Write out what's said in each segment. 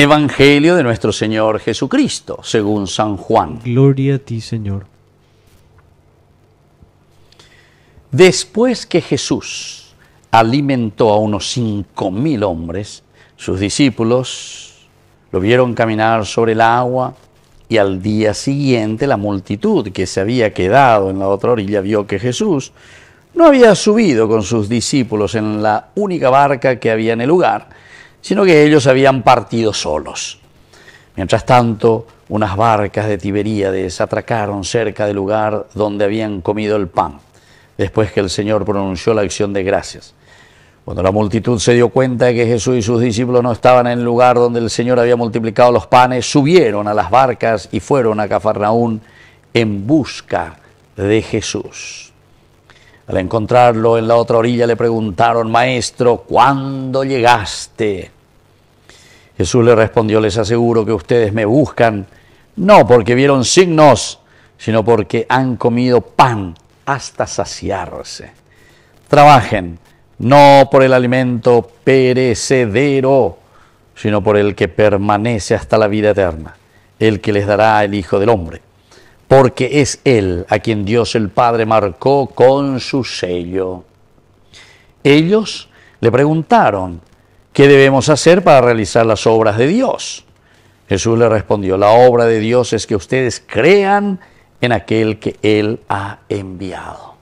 Evangelio de nuestro Señor Jesucristo, según San Juan. Gloria a ti, Señor. Después que Jesús alimentó a unos cinco mil hombres, sus discípulos lo vieron caminar sobre el agua y al día siguiente la multitud que se había quedado en la otra orilla vio que Jesús no había subido con sus discípulos en la única barca que había en el lugar, sino que ellos habían partido solos. Mientras tanto, unas barcas de Tiberíades atracaron cerca del lugar donde habían comido el pan, después que el Señor pronunció la acción de gracias. Cuando la multitud se dio cuenta de que Jesús y sus discípulos no estaban en el lugar donde el Señor había multiplicado los panes, subieron a las barcas y fueron a Cafarnaún en busca de Jesús. Al encontrarlo en la otra orilla le preguntaron, Maestro, ¿cuándo llegaste? Jesús le respondió, les aseguro que ustedes me buscan, no porque vieron signos, sino porque han comido pan hasta saciarse. Trabajen no por el alimento perecedero, sino por el que permanece hasta la vida eterna, el que les dará el Hijo del Hombre porque es Él a quien Dios el Padre marcó con su sello. Ellos le preguntaron, ¿qué debemos hacer para realizar las obras de Dios? Jesús le respondió, la obra de Dios es que ustedes crean en aquel que Él ha enviado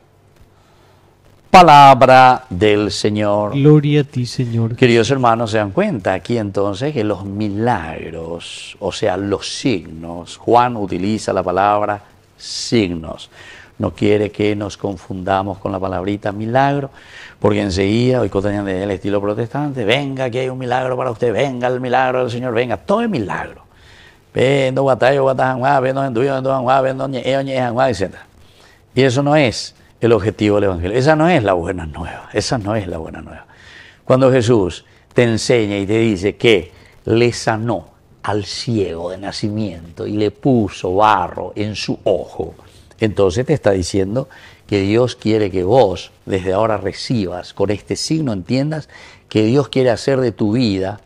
palabra del Señor. Gloria a ti, Señor. Queridos hermanos, se dan cuenta aquí entonces que los milagros, o sea, los signos, Juan utiliza la palabra signos. No quiere que nos confundamos con la palabrita milagro, porque enseguida, hoy coteñan el estilo protestante, venga, que hay un milagro para usted, venga el milagro del Señor, venga, todo es milagro. Vendo guatayo, vendo vendo vendo etc. Y eso no es el objetivo del Evangelio. Esa no es la buena nueva, esa no es la buena nueva. Cuando Jesús te enseña y te dice que le sanó al ciego de nacimiento y le puso barro en su ojo, entonces te está diciendo que Dios quiere que vos desde ahora recibas, con este signo entiendas que Dios quiere hacer de tu vida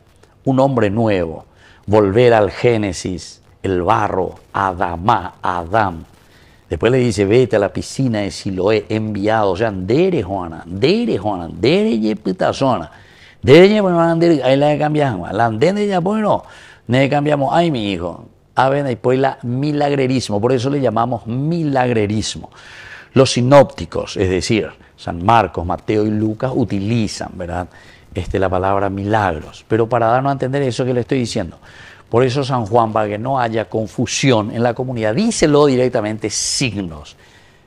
un hombre nuevo, volver al Génesis, el barro, Adamá, Adam, Después le dice, vete a la piscina de Siloé, enviado. O sea, dere Juana, dere Juana, dere putazona. Dere bueno, ahí la cambiamos. La andena ya bueno, le cambiamos. Ay, mi hijo. ver, y pues la milagrerismo. Por eso le llamamos milagrerismo. Los sinópticos, es decir, San Marcos, Mateo y Lucas utilizan, ¿verdad? Este, la palabra milagros. Pero para darnos a entender eso que le estoy diciendo, por eso San Juan, para que no haya confusión en la comunidad, díselo directamente signos,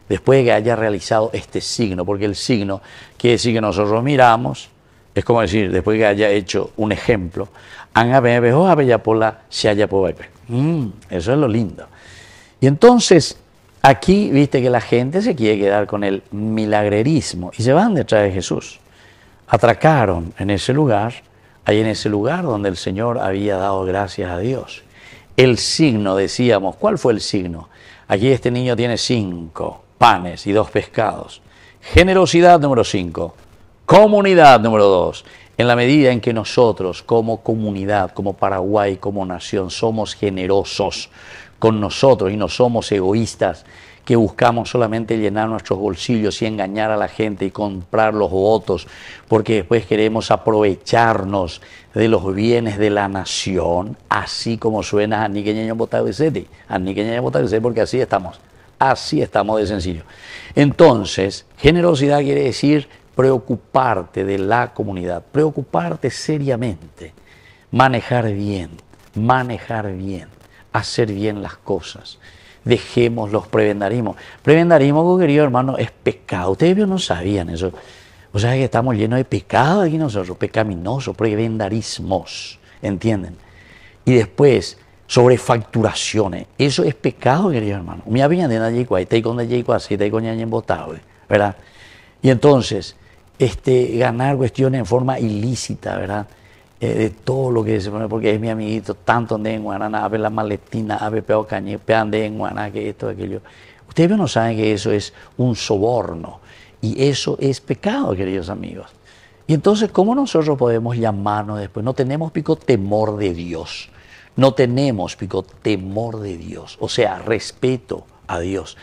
después de que haya realizado este signo, porque el signo quiere decir que nosotros miramos, es como decir, después de que haya hecho un ejemplo, se haya mm, Eso es lo lindo. Y entonces, aquí viste que la gente se quiere quedar con el milagrerismo y se van detrás de Jesús. Atracaron en ese lugar ahí en ese lugar donde el Señor había dado gracias a Dios. El signo, decíamos, ¿cuál fue el signo? Aquí este niño tiene cinco panes y dos pescados. Generosidad número cinco. Comunidad número dos. En la medida en que nosotros como comunidad, como Paraguay, como nación, somos generosos con nosotros y no somos egoístas, que buscamos solamente llenar nuestros bolsillos y engañar a la gente y comprar los votos, porque después queremos aprovecharnos de los bienes de la nación, así como suena a de Botavecete, a de Botavecete, porque así estamos, así estamos de sencillo. Entonces, generosidad quiere decir preocuparte de la comunidad, preocuparte seriamente, manejar bien, manejar bien, hacer bien las cosas dejemos los prebendarismos. Prebendarismo, querido hermano, es pecado. Ustedes no sabían eso. O sea que estamos llenos de pecado aquí nosotros, pecaminosos, prebendarismos, ¿entienden? Y después, sobre facturaciones Eso es pecado, querido hermano. Mi de con así, con ¿verdad? Y entonces, este, ganar cuestiones en forma ilícita, ¿verdad? Eh, de todo lo que se pone, porque es mi amiguito, tanto en Guaraná, ave la maletina, ave peado cañé, ande en Guaraná, que esto, aquello. Ustedes no saben que eso es un soborno y eso es pecado, queridos amigos. Y entonces, ¿cómo nosotros podemos llamarnos después? No tenemos pico temor de Dios. No tenemos pico temor de Dios, o sea, respeto a Dios.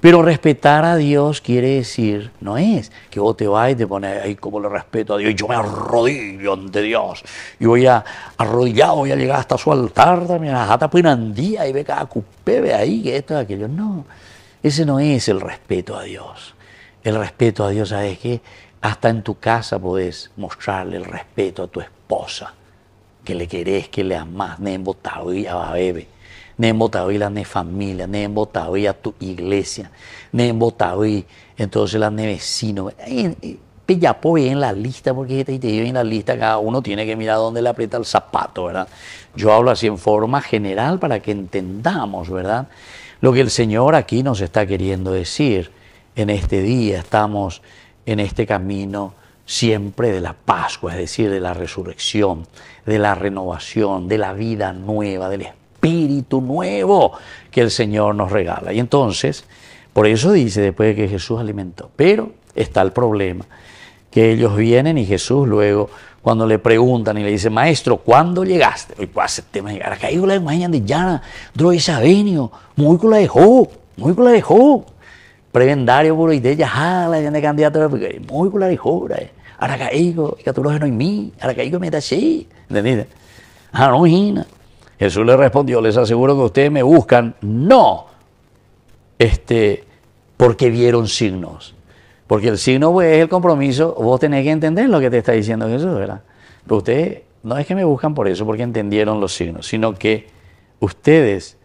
Pero respetar a Dios quiere decir, no es que vos te vas y te pones ahí como le respeto a Dios, y yo me arrodillo ante Dios, y voy a arrodillado, voy a llegar hasta su altar, también a jata pinandía, pues, y ve cada cupé, ahí, que esto, aquello. No, ese no es el respeto a Dios. El respeto a Dios, ¿sabes qué? Hasta en tu casa podés mostrarle el respeto a tu esposa, que le querés, que le amás, nebo y a bebé bota las la ne familia, en hoy a tu iglesia, me Botaví entonces la ne vecino. Eh, Pellapó en la lista, porque te digo en la lista, cada uno tiene que mirar dónde le aprieta el zapato, ¿verdad? Yo hablo así en forma general para que entendamos, ¿verdad? Lo que el Señor aquí nos está queriendo decir en este día, estamos en este camino siempre de la Pascua, es decir, de la resurrección, de la renovación, de la vida nueva, del Espíritu espíritu nuevo que el Señor nos regala. Y entonces, por eso dice después de que Jesús alimentó. Pero está el problema, que ellos vienen y Jesús luego, cuando le preguntan y le dice, maestro, ¿cuándo llegaste? Hoy pasa el tema de llegar. Acá la imagen de Llana, con la dejó ...muy con la dejó Prebendario por hoy de la gente candidata, con la dejó ...ahora Catulógeno y mí, Aracaigo, ahí... ...entendido... Ah, no, imagina. Jesús le respondió, les aseguro que ustedes me buscan, no, este, porque vieron signos. Porque el signo pues, es el compromiso, vos tenés que entender lo que te está diciendo Jesús, ¿verdad? Pero ustedes no es que me buscan por eso, porque entendieron los signos, sino que ustedes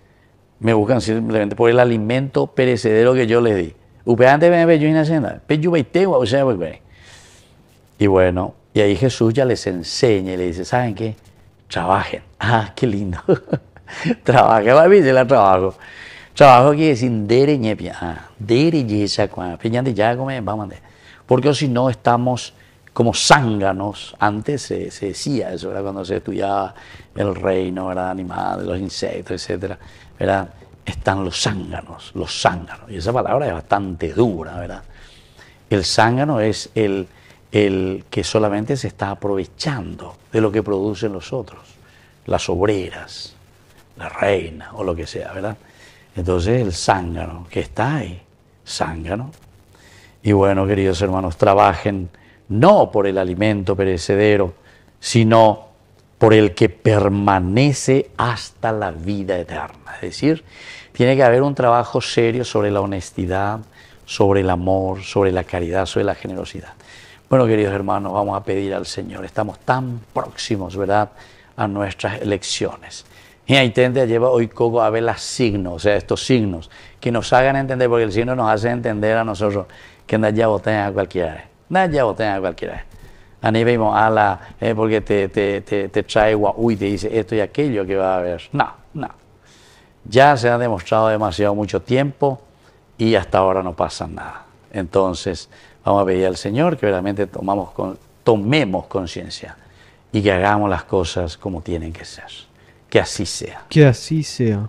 me buscan simplemente por el alimento perecedero que yo les di. Y bueno, y ahí Jesús ya les enseña y le dice, ¿saben qué? trabajen. Ah, qué lindo. trabajen, va a la trabajo. Trabajo quiere decir dereñepia, ah, dereyesa, peñante ya come, vamos a Porque si no estamos como zánganos, antes se, decía eso, ¿verdad? cuando se estudiaba el reino ¿verdad? animales, los insectos, etc. ¿verdad? Están los zánganos, los zánganos. Y esa palabra es bastante dura, ¿verdad? El zángano es el el que solamente se está aprovechando de lo que producen los otros, las obreras, la reina o lo que sea, ¿verdad? Entonces el zángano que está ahí, zángano. Y bueno, queridos hermanos, trabajen no por el alimento perecedero, sino por el que permanece hasta la vida eterna. Es decir, tiene que haber un trabajo serio sobre la honestidad, sobre el amor, sobre la caridad, sobre la generosidad. Bueno, queridos hermanos, vamos a pedir al Señor. Estamos tan próximos, ¿verdad?, a nuestras elecciones. Y ahí tende lleva hoy Coco a ver las signos, o sea, estos signos, que nos hagan entender, porque el signo nos hace entender a nosotros que anda ya voten a cualquiera. Nadie ya voten a cualquiera. A nivel a la, eh, porque te, te, te, te trae guau te dice esto y aquello que va a haber. No, no. Ya se ha demostrado demasiado mucho tiempo y hasta ahora no pasa nada. Entonces, Vamos a pedir al Señor que realmente tomemos conciencia y que hagamos las cosas como tienen que ser. Que así sea. Que así sea.